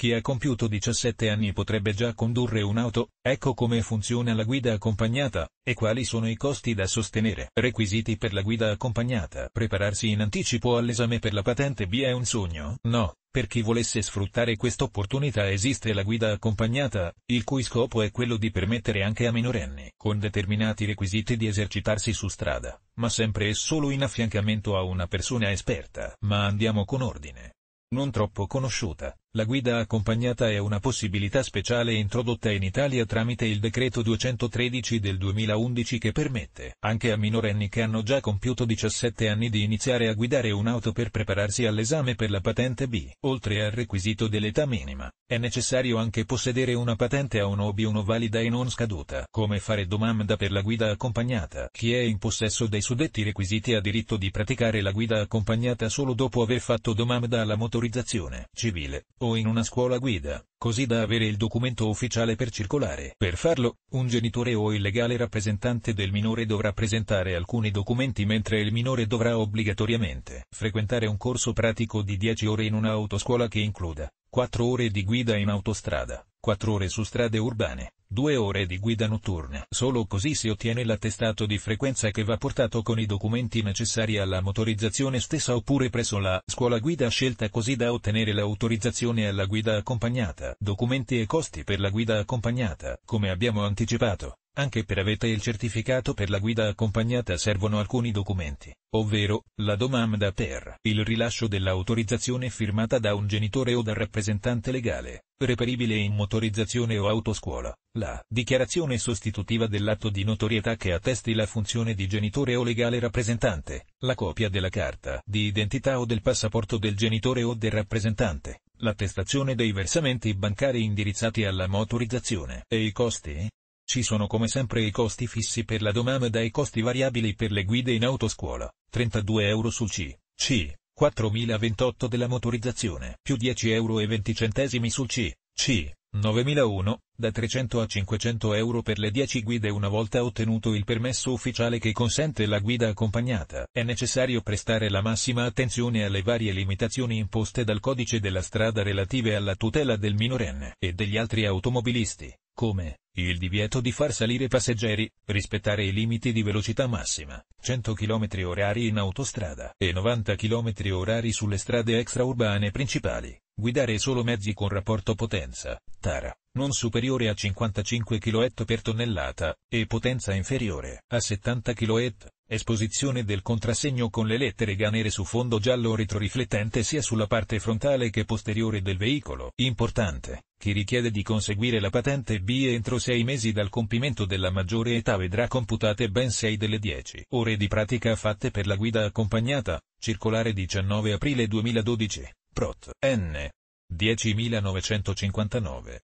Chi ha compiuto 17 anni potrebbe già condurre un'auto, ecco come funziona la guida accompagnata, e quali sono i costi da sostenere. Requisiti per la guida accompagnata. Prepararsi in anticipo all'esame per la patente B è un sogno? No. Per chi volesse sfruttare quest'opportunità esiste la guida accompagnata, il cui scopo è quello di permettere anche a minorenni, con determinati requisiti di esercitarsi su strada, ma sempre e solo in affiancamento a una persona esperta. Ma andiamo con ordine. Non troppo conosciuta, la guida accompagnata è una possibilità speciale introdotta in Italia tramite il decreto 213 del 2011 che permette anche a minorenni che hanno già compiuto 17 anni di iniziare a guidare un'auto per prepararsi all'esame per la patente B. Oltre al requisito dell'età minima, è necessario anche possedere una patente A1 o B1 valida e non scaduta. Come fare domanda per la guida accompagnata? Chi è in possesso dei suddetti requisiti ha diritto di praticare la guida accompagnata solo dopo aver fatto domanda alla motorizzazione civile o o in una scuola guida, così da avere il documento ufficiale per circolare. Per farlo, un genitore o il legale rappresentante del minore dovrà presentare alcuni documenti mentre il minore dovrà obbligatoriamente frequentare un corso pratico di 10 ore in una autoscuola che includa 4 ore di guida in autostrada, 4 ore su strade urbane, 2 ore di guida notturna. Solo così si ottiene l'attestato di frequenza che va portato con i documenti necessari alla motorizzazione stessa oppure presso la scuola guida scelta così da ottenere l'autorizzazione alla guida accompagnata. Documenti e costi per la guida accompagnata, come abbiamo anticipato, anche per avete il certificato per la guida accompagnata servono alcuni documenti, ovvero, la domanda per il rilascio dell'autorizzazione firmata da un genitore o dal rappresentante legale, reperibile in motorizzazione o autoscuola, la dichiarazione sostitutiva dell'atto di notorietà che attesti la funzione di genitore o legale rappresentante, la copia della carta di identità o del passaporto del genitore o del rappresentante, l'attestazione dei versamenti bancari indirizzati alla motorizzazione e i costi ci sono come sempre i costi fissi per la domanda e i costi variabili per le guide in autoscuola, 32 euro sul C, C, 4.028 della motorizzazione, più 10 euro e 20 centesimi sul C, C, 9001, da 300 a 500 euro per le 10 guide una volta ottenuto il permesso ufficiale che consente la guida accompagnata. È necessario prestare la massima attenzione alle varie limitazioni imposte dal codice della strada relative alla tutela del minorenne e degli altri automobilisti come il divieto di far salire passeggeri, rispettare i limiti di velocità massima, 100 km orari in autostrada e 90 km orari sulle strade extraurbane principali, guidare solo mezzi con rapporto potenza, tara, non superiore a 55 kW per tonnellata, e potenza inferiore a 70 kW, esposizione del contrassegno con le lettere ganere su fondo giallo retroriflettente sia sulla parte frontale che posteriore del veicolo, importante, chi richiede di conseguire la patente B entro sei mesi dal compimento della maggiore età vedrà computate ben 6 delle 10 ore di pratica fatte per la guida accompagnata, circolare 19 aprile 2012, prot. n. 10.959.